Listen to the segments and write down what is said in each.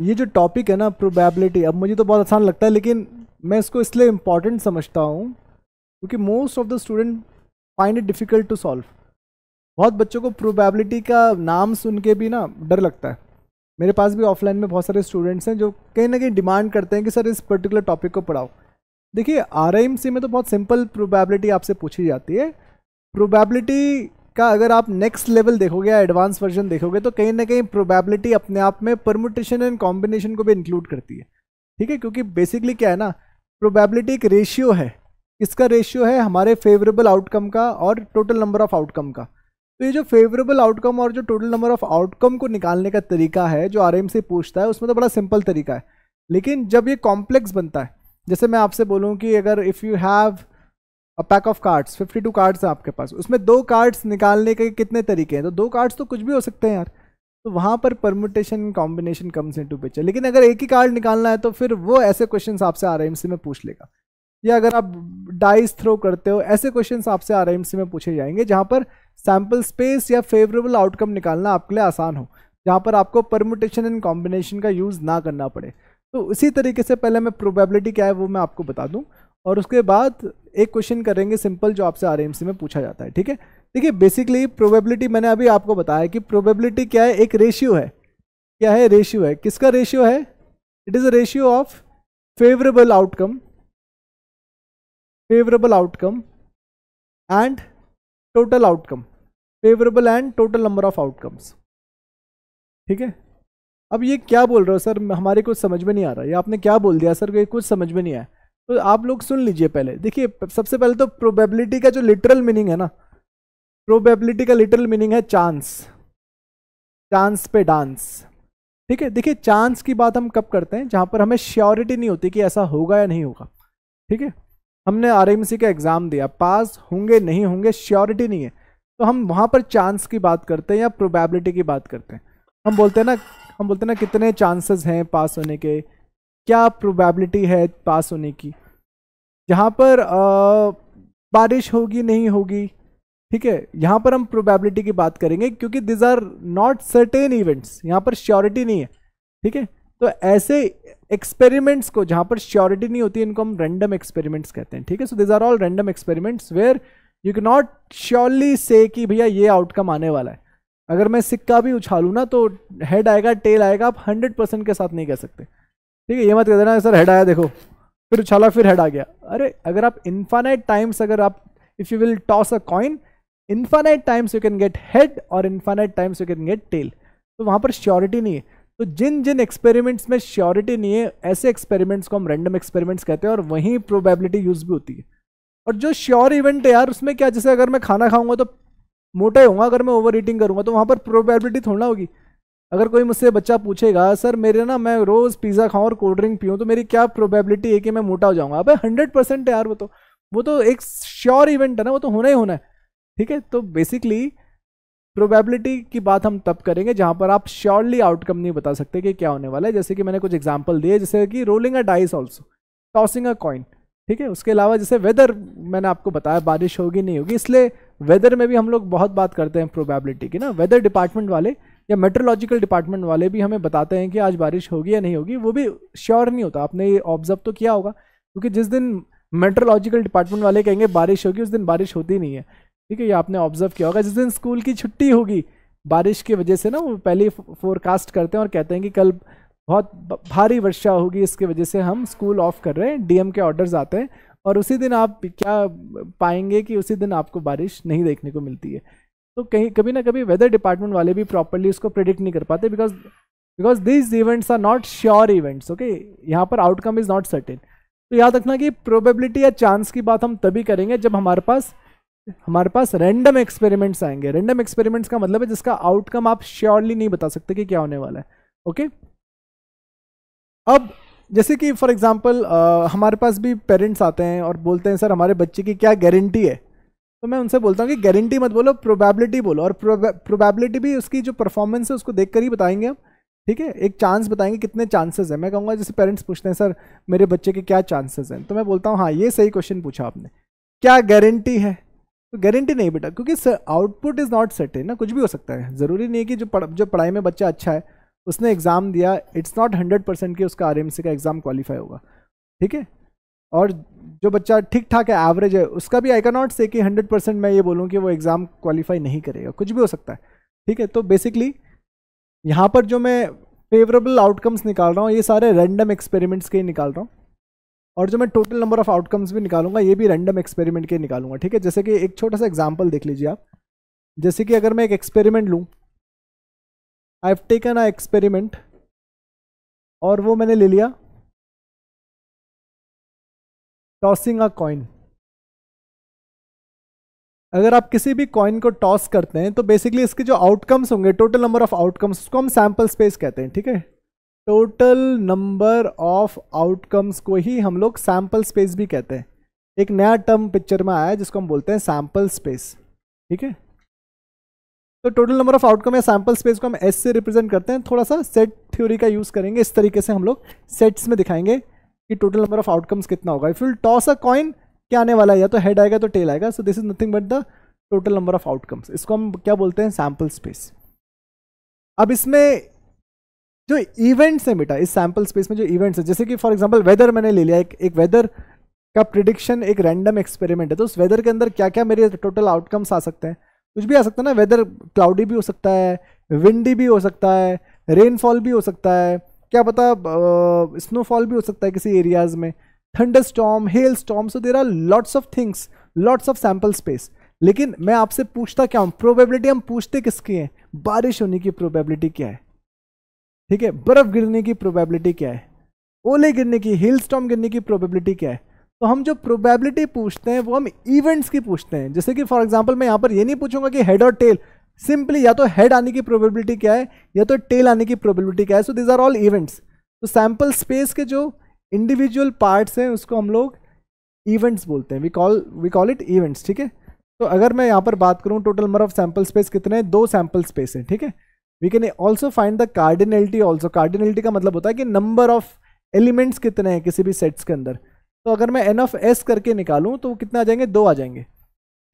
ये जो टॉपिक है ना प्रोबेबिलिटी अब मुझे तो बहुत आसान लगता है लेकिन मैं इसको इसलिए इम्पॉर्टेंट समझता हूँ क्योंकि most of the student find it difficult to solve बहुत बच्चों को प्रोबेबिलिटी का नाम सुन के भी ना डर लगता है मेरे पास भी ऑफलाइन में बहुत सारे स्टूडेंट्स हैं जो कहीं ना कहीं डिमांड करते हैं कि सर इस पर्टिकुलर टॉपिक को पढ़ाओ देखिए आर में तो बहुत सिंपल प्रोबेबिलिटी आपसे पूछी जाती है प्रोबेबिलिटी का अगर आप नेक्स्ट लेवल देखोगे या एडवांस वर्जन देखोगे तो कहीं ना कहीं प्रोबेबिलिटी अपने आप में परमुटेशन एंड कॉम्बिनेशन को भी इंक्लूड करती है ठीक है क्योंकि बेसिकली क्या है ना प्रोबेबिलिटी एक रेशियो है इसका रेशियो है हमारे फेवरेबल आउटकम का और टोटल नंबर ऑफ आउटकम का तो ये जो फेवरेबल आउटकम और जो टोटल नंबर ऑफ आउटकम को निकालने का तरीका है जो आर से पूछता है उसमें तो बड़ा सिंपल तरीका है लेकिन जब ये कॉम्प्लेक्स बनता है जैसे मैं आपसे बोलूँ कि अगर if you have a pack of cards 52 cards हैं आपके पास उसमें दो कार्ड्स निकालने के कितने तरीके हैं तो दो कार्ड्स तो कुछ भी हो सकते हैं यार तो वहाँ पर परमुटेशन कॉम्बिनेशन कम्स से टू पिक्चर लेकिन अगर एक ही कार्ड निकालना है तो फिर वो ऐसे क्वेश्चन आपसे आर में पूछ लेगा या अगर आप डाइस थ्रो करते हो ऐसे क्वेश्चन आपसे आर में पूछे जाएंगे जहाँ पर सैम्पल स्पेस या फेवरेबल आउटकम निकालना आपके लिए आसान हो जहाँ पर आपको परमुटेशन एंड कॉम्बिनेशन का यूज़ ना करना पड़े तो इसी तरीके से पहले मैं प्रोबेबिलिटी क्या है वो मैं आपको बता दूँ और उसके बाद एक क्वेश्चन करेंगे सिंपल जो आपसे आर में पूछा जाता है ठीक है देखिए बेसिकली प्रोबेबिलिटी मैंने अभी आपको बताया कि प्रोबेबिलिटी क्या है एक रेशियो है क्या है रेशियो है किसका रेशियो है it is a ratio of favourable outcome favourable outcome and total outcome favourable and total number of outcomes ठीक है अब ये क्या बोल रहे हो सर हमारे कुछ समझ में नहीं आ रहा ये आपने क्या बोल दिया सर ये कुछ समझ में नहीं आया तो आप लोग सुन लीजिए पहले देखिए सबसे पहले तो प्रोबेबिलिटी का जो लिटरल मीनिंग है ना प्रोबेबिलिटी का लिटरल मीनिंग है चांस चांस पे डांस ठीक है देखिए चांस की बात हम कब करते हैं जहाँ पर हमें श्योरिटी नहीं होती कि ऐसा होगा या नहीं होगा ठीक है हमने आर का एग्ज़ाम दिया पास होंगे नहीं होंगे श्योरिटी नहीं है तो हम वहाँ पर चांस की बात करते हैं या प्रोबेबिलिटी की बात करते हैं हम बोलते हैं ना हम बोलते हैं ना कितने चांसेस हैं पास होने के क्या प्रोबेबिलिटी है पास होने की यहाँ पर आ, बारिश होगी नहीं होगी ठीक है यहाँ पर हम प्रोबेबिलिटी की बात करेंगे क्योंकि these are not certain events यहाँ पर श्योरिटी नहीं है ठीक है तो ऐसे एक्सपेरिमेंट्स को जहाँ पर श्योरिटी नहीं होती इनको हम रैंडम एक्सपेरिमेंट्स कहते हैं ठीक है so these are all random experiments where you can not surely say कि भैया ये आउटकम आने वाला है अगर मैं सिक्का भी उछालूँ ना तो हेड आएगा टेल आएगा आप हंड्रेड परसेंट के साथ नहीं कह सकते ठीक है ये मत कह देना सर हेड आया देखो फिर उछाला फिर हेड आ गया अरे अगर आप इन्फानाइट टाइम्स अगर आप if you will toss a coin infinite times you can get head और infinite times you can get tail तो वहाँ पर श्योरिटी नहीं है तो जिन जिन एक्सपेरिमेंट्स में श्योरिटी नहीं है ऐसे एक्सपेरिमेंट्स को हम रैंडम एक्सपेरिमेंट्स कहते हैं और वहीं प्रोबेबिलिटी यूज़ भी होती है और जो श्योर इवेंट है यार उसमें क्या जैसे अगर मैं खाना खाऊंगा तो मोटा होगा अगर मैं ओवर ईटिंग करूंगा तो वहाँ पर प्रोबेबिलिटी थोड़ा होगी अगर कोई मुझसे बच्चा पूछेगा सर मेरे ना मैं रोज़ पिज़्ज़ा खाऊं और कोल्ड ड्रिंक पीऊं तो मेरी क्या प्रोबेबिलिटी है कि मैं मोटा हो जाऊँगा अब हंड्रेड परसेंट यार वो तो वो तो एक श्योर इवेंट है ना वो तो होना ही होना है ठीक है तो बेसिकली प्रोबेबिलिटी की बात हम तब करेंगे जहाँ पर आप श्योरली आउटकम नहीं बता सकते कि क्या होने वाला है जैसे कि मैंने कुछ एग्जाम्पल दिए जैसे कि rolling a dice also tossing a coin ठीक है उसके अलावा जैसे वेदर मैंने आपको बताया बारिश होगी नहीं होगी इसलिए वेदर में भी हम लोग बहुत बात करते हैं प्रोबेबिलिटी की ना वेदर डिपार्टमेंट वाले या मेट्रोलॉजिकल डिपार्टमेंट वाले भी हमें बताते हैं कि आज बारिश होगी या नहीं होगी वो भी श्योर नहीं होता आपने ये ऑब्जर्व तो किया होगा क्योंकि जिस दिन मेट्रोलॉजिकल डिपार्टमेंट वाले कहेंगे बारिश होगी उस दिन बारिश होती नहीं है ठीक है ये आपने ऑब्जर्व किया होगा जिस दिन स्कूल की छुट्टी होगी बारिश की वजह से ना वो पहले फोरकास्ट करते हैं और कहते हैं कि कल बहुत भारी वर्षा होगी इसकी वजह से हम स्कूल ऑफ कर रहे हैं डीएम के ऑर्डर्स आते हैं और उसी दिन आप क्या पाएंगे कि उसी दिन आपको बारिश नहीं देखने को मिलती है तो कहीं कभी ना कभी वेदर डिपार्टमेंट वाले भी प्रॉपरली इसको प्रिडिक्ट नहीं कर पाते because because this events are not sure events okay यहाँ पर आउटकम इज़ नॉट सर्टेन तो याद रखना कि प्रोबेबिलिटी या चांस की बात हम तभी करेंगे जब हमारे पास हमारे पास रैंडम एक्सपेरिमेंट्स आएंगे रैंडम एक्सपेरिमेंट्स का मतलब है जिसका आउटकम आप श्योरली नहीं बता सकते कि क्या होने वाला है ओके okay? अब जैसे कि फॉर एग्जाम्पल हमारे पास भी पेरेंट्स आते हैं और बोलते हैं सर हमारे बच्चे की क्या गारंटी है तो मैं उनसे बोलता हूँ कि गारंटी मत बोलो प्रोबेबिलिटी बोलो और प्रोबेबिलिटी भी उसकी जो परफॉर्मेंस है उसको देख कर ही बताएंगे हम ठीक है एक चांस बताएंगे कितने चांसेस हैं मैं कहूँगा जैसे पेरेंट्स पूछते हैं सर मेरे बच्चे के क्या चांसेस हैं तो मैं बोलता हूँ हाँ ये सही क्वेश्चन पूछा आपने क्या गारंटी है तो गारंटी नहीं बेटा क्योंकि आउटपुट इज़ नॉट सेट है ना कुछ भी हो सकता है ज़रूरी नहीं है कि जो पढ़, जो पढ़ाई में बच्चा अच्छा है उसने एग्ज़ाम दिया इट्स नॉट हंड्रेड परसेंट कि उसका आर का एग्ज़ाम क्वालिफाई होगा ठीक है और जो बच्चा ठीक ठाक है एवरेज है उसका भी आई का नॉट से कि हंड्रेड परसेंट मैं ये बोलूँ कि वो एग्ज़ाम क्वालिफाई नहीं करेगा कुछ भी हो सकता है ठीक है तो बेसिकली यहाँ पर जो मैं फेवरेबल आउटकम्स निकाल रहा हूँ ये सारे रैंडम एक्सपेरिमेंट्स के ही निकाल रहा हूँ और जो मैं टोटल नंबर ऑफ आउटकम्स भी निकालूंगा ये भी रैंडम एक्सपेरिमेंट के निकालूंगा ठीक है जैसे कि एक छोटा सा एग्जाम्पल देख लीजिए आप जैसे कि अगर मैं एक एक्सपेरिमेंट लूँ I have taken a experiment और वो मैंने ले लिया टॉसिंग अ कॉइन अगर आप किसी भी कॉइन को टॉस करते हैं तो बेसिकली इसके जो आउटकम्स होंगे टोटल नंबर ऑफ आउटकम्स उसको हम सैम्पल स्पेस कहते हैं ठीक है टोटल नंबर ऑफ आउटकम्स को ही हम लोग सैम्पल स्पेस भी कहते हैं एक नया टर्म पिक्चर में आया है जिसको हम बोलते हैं सैम्पल स्पेस ठीक है तो टोटल नंबर ऑफ आउटकम या सैम्पल स्पेस को हम एस से रिप्रेजेंट करते हैं थोड़ा सा सेट थ्योरी का यूज़ करेंगे इस तरीके से हम लोग सेट्स में दिखाएंगे कि टोटल नंबर ऑफ आउटकम्स कितना होगा if you toss a coin क्या आने वाला है या तो हेड आएगा तो टेल आएगा so this is nothing but the total number of outcomes इसको हम क्या बोलते हैं सैम्पल स्पेस अब इसमें जो इवेंट्स हैं बेटा इस सैम्पल स्पेस में जो इवेंट्स है जैसे कि फॉर एग्जाम्पल वेदर मैंने ले लिया एक एक वेदर का प्रिडिक्शन एक रैंडम एक्सपेरिमेंट है तो उस वेदर के अंदर क्या क्या मेरे टोटल आउटकम्स आ सकते हैं कुछ भी आ सकता है ना वेदर क्लाउडी भी हो सकता है विंडी भी हो सकता है रेनफॉल भी हो सकता है क्या पता स्नोफॉल भी हो सकता है किसी एरियाज़ में thunderstorm hailstorm so there are lots of things lots of sample space लेकिन मैं आपसे पूछता क्या हूँ प्रोबेबिलिटी हम पूछते किसकी है बारिश होने की प्रोबेबिलिटी क्या है ठीक है बर्फ़ गिरने की प्रोबेबिलिटी क्या है ओले गिरने की हिल स्टॉम गिरने की प्रोबेबिलिटी क्या है तो हम जो प्रोबेबिलिटी पूछते हैं वो हम इवेंट्स की पूछते हैं जैसे कि फॉर एग्जांपल मैं यहाँ पर ये नहीं पूछूंगा कि हेड और टेल सिंपली या तो हेड आने की प्रोबेबिलिटी क्या है या तो टेल आने की प्रोबेबिलिटी क्या है so these are all events तो सैम्पल स्पेस के जो इंडिविजुअल पार्ट्स हैं उसको हम लोग इवेंट्स बोलते हैं we call we call it events ठीक है तो अगर मैं यहाँ पर बात करूँ total number of sample space कितने हैं दो सैम्पल स्पेस हैं ठीक है we can also find the cardinality also cardinality का मतलब होता है कि नंबर ऑफ एलिमेंट्स कितने हैं किसी भी सेट्स के अंदर तो अगर मैं एन ऑफ एस करके निकालूँ तो कितने आ जाएंगे दो आ जाएंगे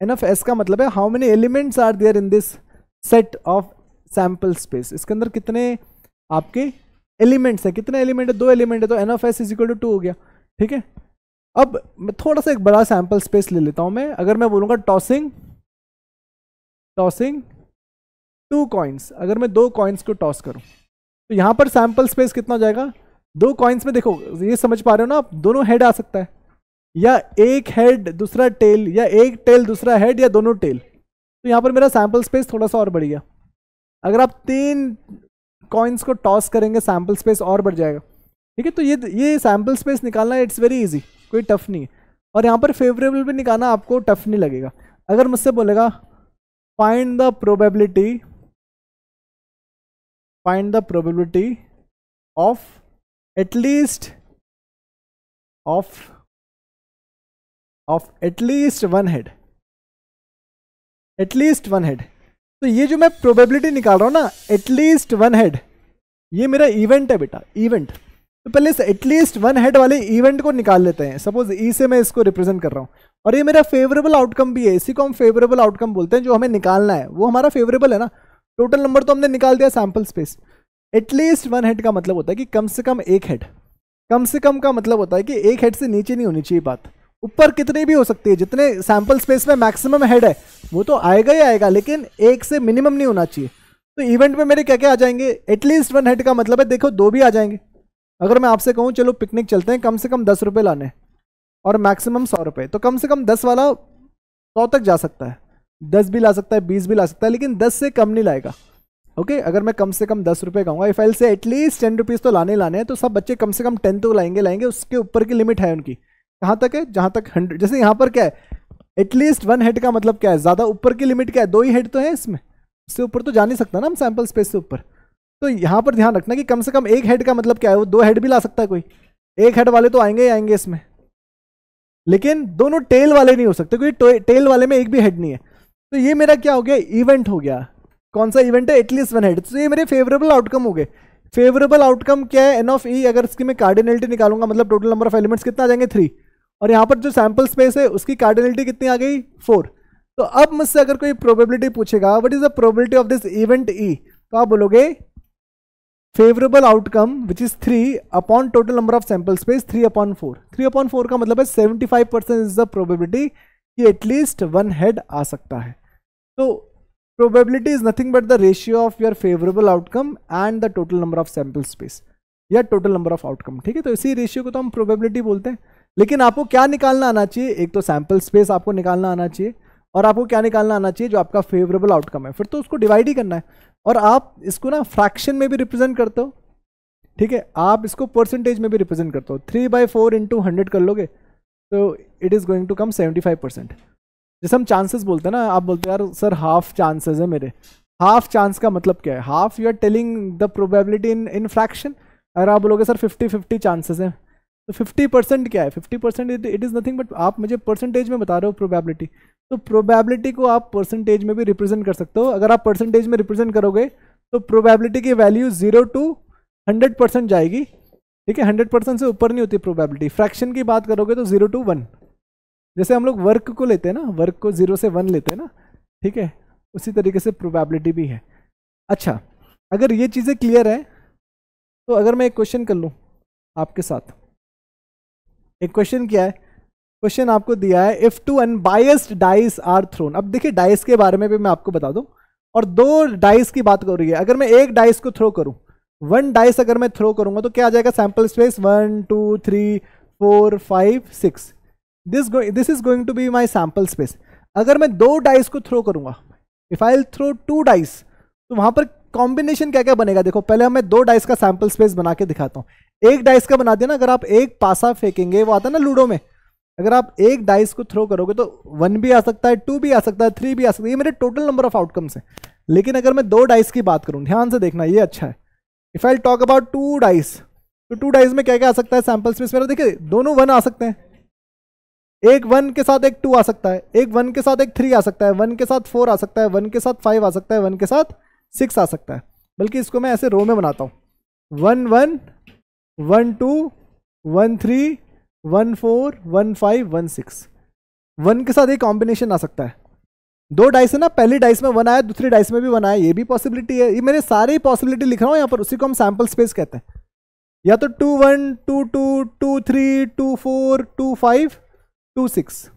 एन ऑफ एस का मतलब है how many elements are there in this set of sample space इसके अंदर कितने आपके एलिमेंट्स है कितने एलिमेंट है दो एलिमेंट है तो N of S is equal to two हो गया ठीक है अब मैं थोड़ा सा एक बड़ा सैम्पल स्पेस ले लेता हूँ मैं अगर मैं बोलूँगा टॉसिंग टॉसिंग टू कॉइन्स अगर मैं दो कॉइन्स को टॉस करूँ तो यहाँ पर सैम्पल स्पेस कितना हो जाएगा दो कॉइन्स में देखो ये समझ पा रहे हो ना आप दोनों हेड आ सकता है या एक हेड दूसरा टेल या एक टेल दूसरा हेड या दोनों टेल तो यहाँ पर मेरा सैम्पल स्पेस थोड़ा सा और बढ़ गया अगर आप तीन कॉइन्स को टॉस करेंगे सैम्पल स्पेस और बढ़ जाएगा ठीक है तो ये ये सैम्पल स्पेस निकालना इट्स वेरी इजी कोई टफ नहीं है और यहाँ पर फेवरेबल भी निकालना आपको टफ नहीं लगेगा अगर मुझसे बोलेगा find the probability find the probability of at least of of at least one head at least one head तो ये जो मैं प्रोबेबिलिटी निकाल रहा हूँ ना एटलीस्ट वन हेड ये मेरा इवेंट है बेटा इवेंट तो पहले इस एटलीस्ट वन हेड वाले इवेंट को निकाल लेते हैं सपोज ई e से मैं इसको रिप्रेजेंट कर रहा हूँ और ये मेरा फेवरेबल आउटकम भी है इसी को हम फेवरेबल आउटकम बोलते हैं जो हमें निकालना है वो हमारा फेवरेबल है ना टोटल नंबर तो हमने निकाल दिया sample space at least one head का मतलब होता है कि कम से कम एक हेड कम से कम का मतलब होता है कि एक हेड से नीचे नहीं होनी चाहिए बात ऊपर कितनी भी हो सकती है जितने सैम्पल स्पेस में मैक्सिमम हेड है वो तो आएगा ही आएगा लेकिन एक से मिनिमम नहीं होना चाहिए तो इवेंट में मेरे क्या क्या आ जाएंगे एटलीस्ट वन हेड का मतलब है देखो दो भी आ जाएंगे अगर मैं आपसे कहूँ चलो पिकनिक चलते हैं कम से कम दस रुपये लाने और मैक्सिमम सौ रुपये तो कम से कम दस वाला सौ तक जा सकता है दस भी ला सकता है बीस भी ला सकता है लेकिन दस से कम नहीं लाएगा ओके okay, अगर मैं कम से कम दस रुपये कहूँगा इफ एल से एटलीस्ट टेन रुपीज़ तो लाने लाने हैं तो सब बच्चे कम से कम टेन तो लाएंगे लाएंगे उसके ऊपर की लिमिट है उनकी कहां तक है जहां तक हंड्रेड जैसे यहां पर क्या है एटलीस्ट वन हेड का मतलब क्या है ज़्यादा ऊपर की लिमिट क्या है दो ही हेड तो है इसमें इससे ऊपर तो जा नहीं सकता ना हम सैम्पल स्पेस से ऊपर तो यहाँ पर ध्यान रखना कि कम से कम एक हेड का मतलब क्या है वो दो हेड भी ला सकता है कोई एक हेड वाले तो आएंगे ही आएंगे इसमें लेकिन दोनों टेल वाले नहीं हो सकते क्योंकि टेल वाले में एक भी हेड नहीं है तो ये मेरा क्या हो गया इवेंट हो गया कौन सा इवेंट है एटलीस्ट वन हेड तो ये मेरे फेवरेबल आउटकम हो गए फेवरेबल आउटकम क्या है एन ऑफ ई अगर इसकी मैं कार्डिनलिटी निकालूंगा मतलब टोटल नंबर ऑफ एलिमेंट्स कितना आ जाएंगे थ्री और यहाँ पर जो सैम्पल स्पेस है उसकी कार्डिनलिटी कितनी आ गई फोर तो अब मुझसे अगर कोई प्रोबेबिलिटी पूछेगा what is the probability of this event E तो आप बोलोगे favourable outcome which is three upon total number of sample space three upon four three upon four का मतलब है seventy five percent is the probability कि at least one head आ सकता है तो probability is nothing but the ratio of your favourable outcome and the total number of sample space या total number of outcome ठीक है तो इसी रेशियो को तो हम प्रोबेबिलिटी बोलते हैं लेकिन आपको क्या निकालना आना चाहिए एक तो सैम्पल स्पेस आपको निकालना आना चाहिए और आपको क्या निकालना आना चाहिए जो आपका फेवरेबल आउटकम है फिर तो उसको डिवाइड ही करना है और आप इसको ना फ्रैक्शन में भी रिप्रेजेंट करते हो ठीक है आप इसको परसेंटेज में भी रिप्रेजेंट करते हो three by four into hundred कर लोगे तो it is going to come seventy five percent जैसे हम चांसेस बोलते हैं ना आप बोलते यार सर हाफ चांसेस है मेरे हाफ चांस का मतलब क्या है half you are telling the probability in in fraction अगर आप बोलोगे सर फिफ्टी फिफ्टी चांसेस हैं तो फिफ्टी परसेंट क्या है fifty percent it is nothing but आप मुझे परसेंटेज में बता रहे हो प्रोबेबिलिटी तो प्रोबेबिलिटी को आप परसेंटेज में भी रिप्रेजेंट कर सकते हो अगर आप परसेंटेज में रिप्रेजेंट करोगे तो प्रोबेबिलिटी की value zero to hundred percent जाएगी ठीक है हंड्रेड परसेंट से ऊपर नहीं होती प्रोबेबिलिटी फ्रैक्शन की बात करोगे तो जीरो टू वन जैसे हम लोग वर्क को लेते हैं ना वर्क को जीरो से वन लेते हैं ना ठीक है उसी तरीके से प्रोबेबिलिटी भी है अच्छा अगर ये चीज़ें क्लियर हैं तो अगर मैं एक क्वेश्चन कर लूँ आपके साथ एक क्वेश्चन क्या है क्वेश्चन आपको दिया है if two unbiased dice are thrown अब देखिए डाइस के बारे में भी मैं आपको बता दूं और दो डाइस की बात कर रही है अगर मैं एक डाइस को थ्रो करूं वन डाइस अगर मैं थ्रो करूंगा तो क्या आ जाएगा sample space one two three four five six this this is going to be my sample space अगर मैं दो डाइस को थ्रो करूंगा if I throw two dice तो वहां पर कॉम्बिनेशन क्या क्या बनेगा देखो पहले हमें दो डाइस का सैंपल स्पेस बना के दिखाता हूँ एक डाइस का बना दिया ना अगर आप एक पासा फेंकेंगे वो आता है ना लूडो में अगर आप एक डाइस को थ्रो करोगे तो वन भी आ सकता है टू भी आ सकता है थ्री भी आ सकता है ये मेरे टोटल नंबर ऑफ आउटकम्स हैं लेकिन अगर मैं दो डाइस की बात करूँ ध्यान से देखना ये अच्छा है if I talk about two dice तो टू डाइस में क्या क्या आ सकता है सैम्पल्स में मेरा देखिए दोनों वन आ सकते हैं एक वन के साथ एक टू आ सकता है एक वन के साथ एक थ्री आ सकता है वन के साथ फोर आ सकता है वन के साथ फाइव आ सकता है वन के साथ सिक्स आ सकता है बल्कि इसको मैं ऐसे रो में बनाता हूँ one one one two one three one four one five one six one के साथ एक कॉम्बिनेशन आ सकता है दो डाइस है ना पहली डाइस में वन आया दूसरी डाइस में भी वन आया ये भी पॉसिबिलिटी है ये मेरे सारे पॉसिबिलिटी लिख रहा हूँ यहाँ पर उसी को हम सैम्पल स्पेस कहते हैं या तो two one two two two three two four two five two six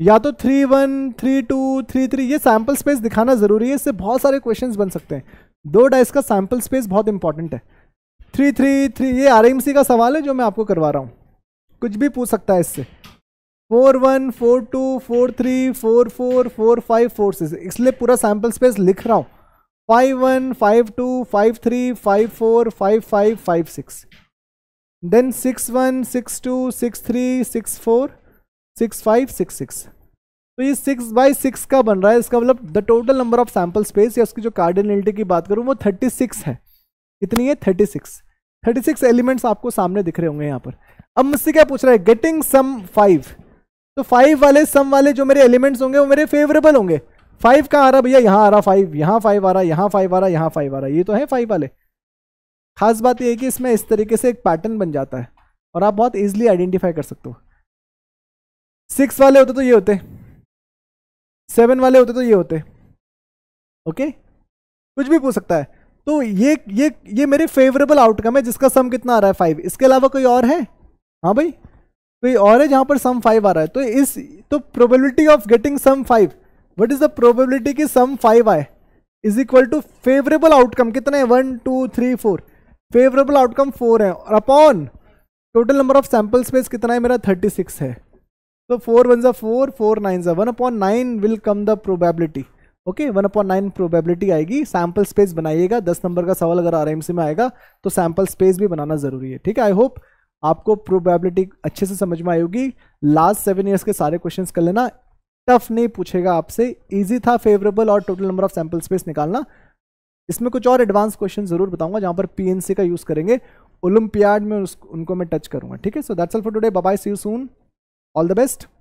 या तो three one three two three three ये सैम्पल स्पेस दिखाना ज़रूरी है इससे बहुत सारे क्वेश्चंस बन सकते हैं दो डाइस का सैम्पल स्पेस बहुत इंपॉर्टेंट है थ्री थ्री थ्री ये आर का सवाल है जो मैं आपको करवा रहा हूँ कुछ भी पूछ सकता है इससे four one four two four three four four four five four six इसलिए पूरा सैम्पल स्पेस लिख रहा हूँ five one five two five three five four five five five six then six one six two six three six four six five six six तो ये six by six का बन रहा है इसका मतलब the total number of sample space या उसकी जो कार्डिनलिटी की बात करूँ वो थर्टी सिक्स है कितनी है thirty six thirty six elements आपको सामने दिख रहे होंगे यहाँ पर अब मुझसे क्या पूछ रहा है गेटिंग सम फाइव तो फाइव वाले सम वाले जो मेरे एलिमेंट्स होंगे वो मेरे फेवरेबल होंगे फाइव कहाँ आ रहा भैया यहाँ आ रहा फाइव यहाँ फाइव आ रहा यहाँ फाइव आ रहा यहाँ फाइव आ रहा ये तो है फाइव वाले खास बात यह है कि इसमें इस तरीके से एक पैटर्न बन जाता है और आप बहुत ईजिली आइडेंटिफाई कर सकते हो सिक्स वाले होते तो ये होते सेवन वाले होते तो ये होते ओके कुछ भी पूछ सकता है तो ये ये ये मेरे फेवरेबल आउटकम है जिसका सम कितना आ रहा है फाइव इसके अलावा कोई और है हाँ भाई कोई और है जहाँ पर सम फाइव आ रहा है तो इस तो probability of getting sum five what is the probability कि सम फाइव आए is equal to favourable outcome कितने हैं one two three four favourable outcome four है और upon total number of sample space कितना है मेरा थर्टी सिक्स है तो फोर वन ज़ा फोर फोर नाइन ज़ा one upon nine will come the probability okay one upon nine probability आएगी सैम्पल स्पेस बनाइएगा दस नंबर का सवाल अगर आर में आएगा तो सैम्पल स्पेस भी बनाना ज़रूरी है ठीक है आई होप आपको प्रोबेबिलिटी अच्छे से समझ में आई होगी लास्ट सेवन ईयर्स के सारे क्वेश्चंस कर लेना टफ नहीं पूछेगा आपसे इजी था फेवरेबल और total number of sample space निकालना इसमें कुछ और एडवांस क्वेश्चन जरूर बताऊंगा जहाँ पर सी का यूज़ करेंगे ओलम्पियाड में उसको उनको मैं टच करूंगा ठीक है so that's all for today bye see you soon all the best